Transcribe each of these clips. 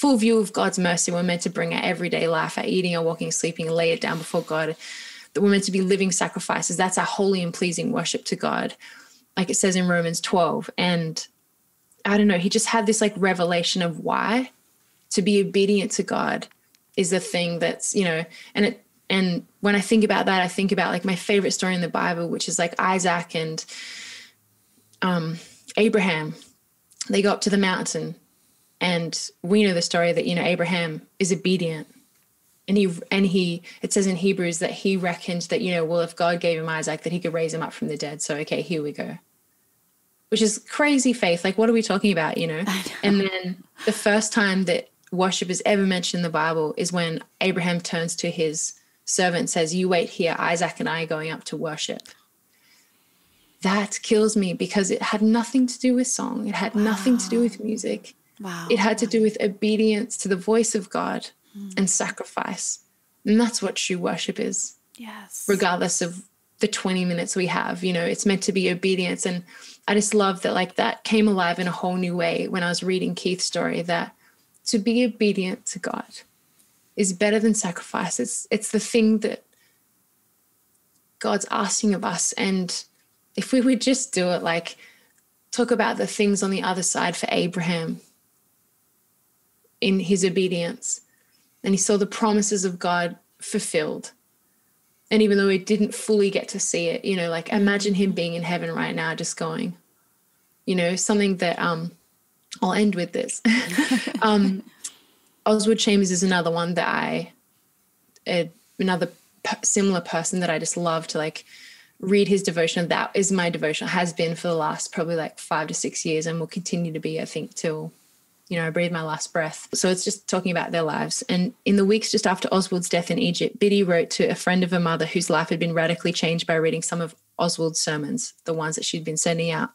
full view of God's mercy. We're meant to bring our everyday life, our eating, our walking, sleeping, lay it down before God. That we're meant to be living sacrifices. That's our holy and pleasing worship to God, like it says in Romans 12. And I don't know, he just had this like revelation of why to be obedient to God is the thing that's, you know, and it, and when I think about that, I think about like my favorite story in the Bible, which is like Isaac and um, Abraham. They go up to the mountain and we know the story that, you know, Abraham is obedient. And he and he it says in Hebrews that he reckoned that, you know, well, if God gave him Isaac, that he could raise him up from the dead. So okay, here we go. Which is crazy faith. Like, what are we talking about, you know? know. And then the first time that worship is ever mentioned in the Bible is when Abraham turns to his servant says, You wait here, Isaac and I are going up to worship. That kills me because it had nothing to do with song. It had wow. nothing to do with music. Wow. It had to do with obedience to the voice of God mm. and sacrifice. And that's what true worship is. Yes. Regardless of the 20 minutes we have, you know, it's meant to be obedience. And I just love that, like, that came alive in a whole new way when I was reading Keith's story that to be obedient to God is better than sacrifice. It's, it's the thing that God's asking of us. And if we would just do it, like, talk about the things on the other side for Abraham in his obedience and he saw the promises of God fulfilled. And even though he didn't fully get to see it, you know, like imagine him being in heaven right now, just going, you know, something that um, I'll end with this. um, Oswald Chambers is another one that I, uh, another p- similar person that I just love to like read his devotion. That is my devotion, has been for the last probably like five to six years and will continue to be, I think, till you know, I breathed my last breath. So it's just talking about their lives. And in the weeks just after Oswald's death in Egypt, Biddy wrote to a friend of her mother whose life had been radically changed by reading some of Oswald's sermons, the ones that she'd been sending out.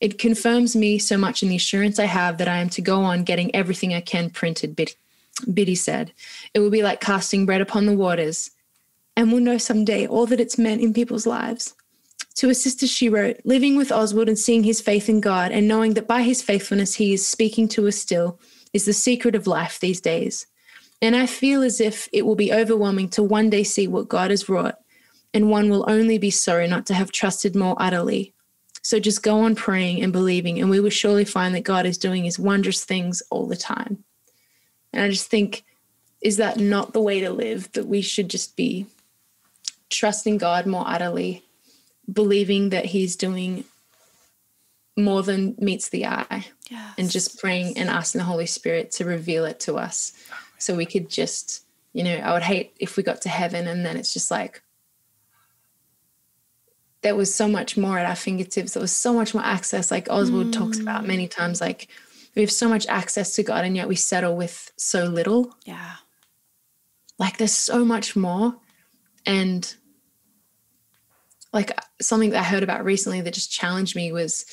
It confirms me so much in the assurance I have that I am to go on getting everything I can printed, Biddy, Biddy said. It will be like casting bread upon the waters, and we'll know someday all that it's meant in people's lives. To a sister, she wrote, Living with Oswald and seeing his faith in God and knowing that by his faithfulness he is speaking to us still is the secret of life these days. And I feel as if it will be overwhelming to one day see what God has wrought, and one will only be sorry not to have trusted more utterly. So just go on praying and believing, and we will surely find that God is doing his wondrous things all the time. And I just think, is that not the way to live? That we should just be trusting God more utterly believing that he's doing more than meets the eye yes. and just praying and asking the holy spirit to reveal it to us so we could just you know i would hate if we got to heaven and then it's just like there was so much more at our fingertips there was so much more access like oswald mm. talks about many mm. times like we have so much access to god and yet we settle with so little yeah like there's so much more and like something that I heard about recently that just challenged me was,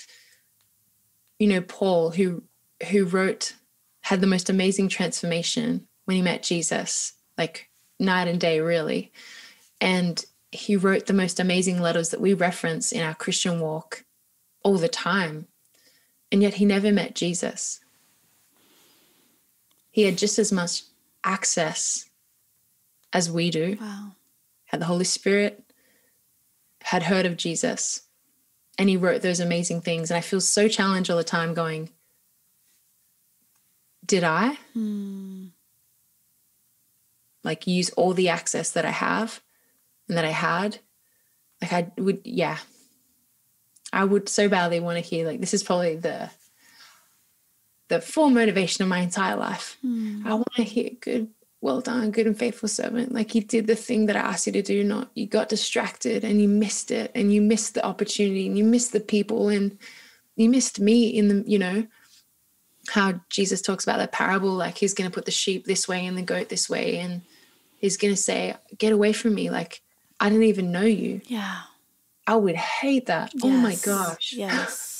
you know, Paul, who who wrote had the most amazing transformation when he met Jesus, like night and day, really. And he wrote the most amazing letters that we reference in our Christian walk all the time. And yet he never met Jesus. He had just as much access as we do. Wow. Had the Holy Spirit, had heard of Jesus and he wrote those amazing things. And I feel so challenged all the time going, did I? Mm. Like, use all the access that I have and that I had. Like, I would, yeah. I would so badly want to hear, like, this is probably the the full motivation of my entire life. Mm. I want to hear good well done, good and faithful servant. Like you did the thing that I asked you to do, not you got distracted and you missed it and you missed the opportunity and you missed the people and you missed me in the, you know, how Jesus talks about the parable, like he's gonna put the sheep this way and the goat this way, and he's gonna say, Get away from me, like I didn't even know you. Yeah. I would hate that. Yes. Oh my gosh. Yes.